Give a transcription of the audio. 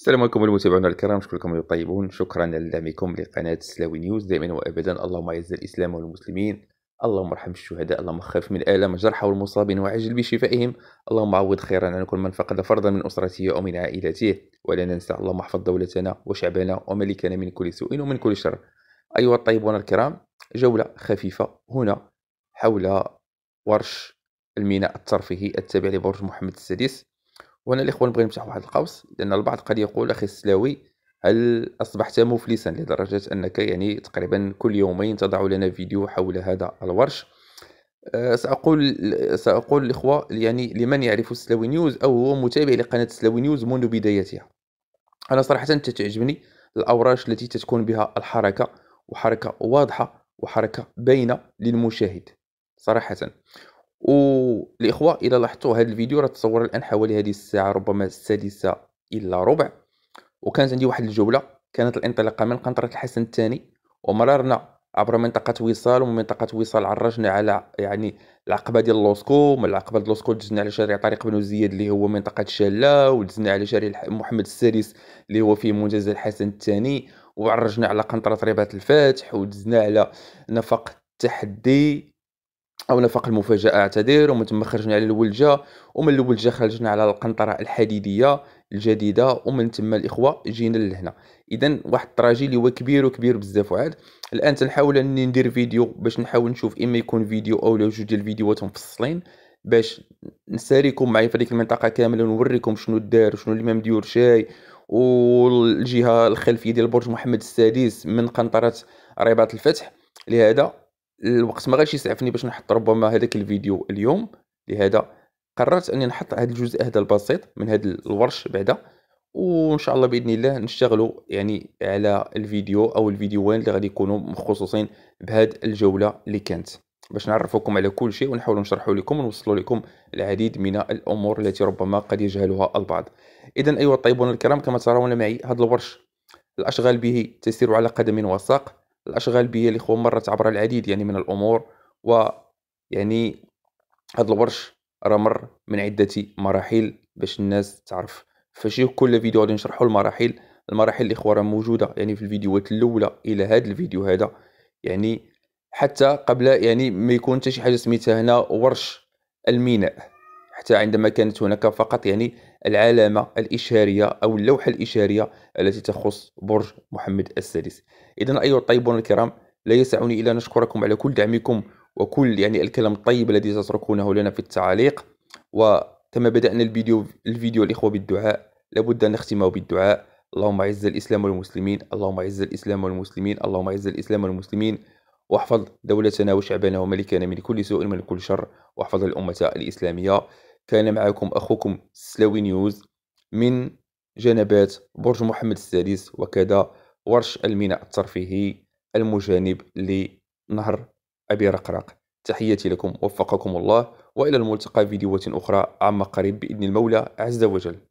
السلام عليكم المتابعون الكرام شكركم الطيبون شكرا لدعمكم لقناة سلاوي نيوز دائما وابدا اللهم اعز الاسلام والمسلمين اللهم ارحم الشهداء اللهم خف من الام جرحى والمصابين وعجل بشفائهم اللهم عوض خيرا عن كل من فقد فردا من اسرته او من عائلته ولا ننسى اللهم احفظ دولتنا وشعبنا وملكنا من كل سوء ومن كل شر ايها الطيبون الكرام جولة خفيفة هنا حول ورش الميناء الترفيهي التابع لبرج محمد السادس وانا الاخوه نبغي نمسح واحد القوس لان البعض قد يقول اخي السلاوي هل اصبحت مفلسا لدرجه انك يعني تقريبا كل يومين تضع لنا فيديو حول هذا الورش آه، ساقول ساقول الاخوه يعني لمن يعرف السلاوي نيوز او هو متابع لقناه السلاوي نيوز منذ بدايتها انا صراحه تعجبني الاوراش التي تكون بها الحركه وحركه واضحه وحركه باينه للمشاهد صراحه والاخوه الى لاحظتوا هذا الفيديو راه تصور الان حوالي هذه الساعه ربما السادسه الا ربع وكانت عندي واحد الجوله كانت الانطلاقه من قنطره الحسن الثاني ومررنا عبر منطقة وصال ومن منطقة وصال عرجنا على يعني العقبة ديال لوسكو من العقبة ديال لوسكو دزنا على شارع طريق بن زياد اللي هو منطقة شلة ودزنا على شارع محمد السادس اللي هو فيه منتزه الحسن الثاني وعرجنا على قنطرة رباط الفاتح ودزنا على نفق التحدي او نفق المفاجاه اعتذر ومن ثم خرجنا على الولجه ومن الولجه خرجنا على القنطره الحديديه الجديده ومن ثم الاخوه جينا لهنا اذا واحد التراجي اللي هو كبير وكبير بزاف وعاد الان تنحاول اني ندير فيديو باش نحاول نشوف اما يكون فيديو او لو جوج ديال الفيديوهات مفصلين باش نساريكم معايا في ديك المنطقه كامله ونوريكم شنو دار وشنو اللي ما مدير شاي والجهه الخلفيه ديال برج محمد السادس من قنطره رباط الفتح لهذا الوقت ما غاديش يسعفني باش نحط ربما هذاك الفيديو اليوم لهذا قررت اني نحط هذا الجزء هذا البسيط من هذا الورش بعدا وان شاء الله باذن الله نشتغلوا يعني على الفيديو او الفيديوين اللي غادي يكونوا مخصوصين بهاد الجوله اللي كانت باش نعرفوكم على كل شيء ونحاولوا نشرحوا لكم ونوصلوا لكم العديد من الامور التي ربما قد يجهلها البعض اذا ايها الطيبون الكرام كما ترون معي هذا الورش الاشغال به تسير على قدم وساق الأشغال اللي الإخوة مرت عبر العديد يعني من الأمور و يعني هذا الورش راه مر من عدة مراحل باش الناس تعرف فشي كل فيديو غادي نشرحوا المراحل المراحل اللي راه موجودة يعني في الفيديوهات الأولى إلى هذا الفيديو هذا يعني حتى قبل يعني ما يكون حتى شي حاجة سميتها هنا ورش الميناء حتى عندما كانت هناك فقط يعني العلامة الإشارية أو اللوحة الإشارية التي تخص برج محمد السادس إذا أيها الطيبون الكرام لا يسعني إلا أن أشكركم على كل دعمكم وكل يعني الكلام الطيب الذي تتركونه لنا في التعاليق وكما بدأنا الفيديو الفيديو الإخوة بالدعاء لابد أن نختمه بالدعاء اللهم اعز الإسلام والمسلمين اللهم اعز الإسلام والمسلمين اللهم اعز الإسلام والمسلمين واحفظ دولتنا وشعبنا وملكنا من كل سوء ومن كل شر واحفظ الأمة الإسلامية كان معكم أخوكم سلاوي نيوز من جنبات برج محمد السادس وكذا ورش الميناء الترفيهي المجانب لنهر أبي رقراق تحياتي لكم وفقكم الله وإلى الملتقى فيديوهات أخرى عما قريب بإذن المولى عز وجل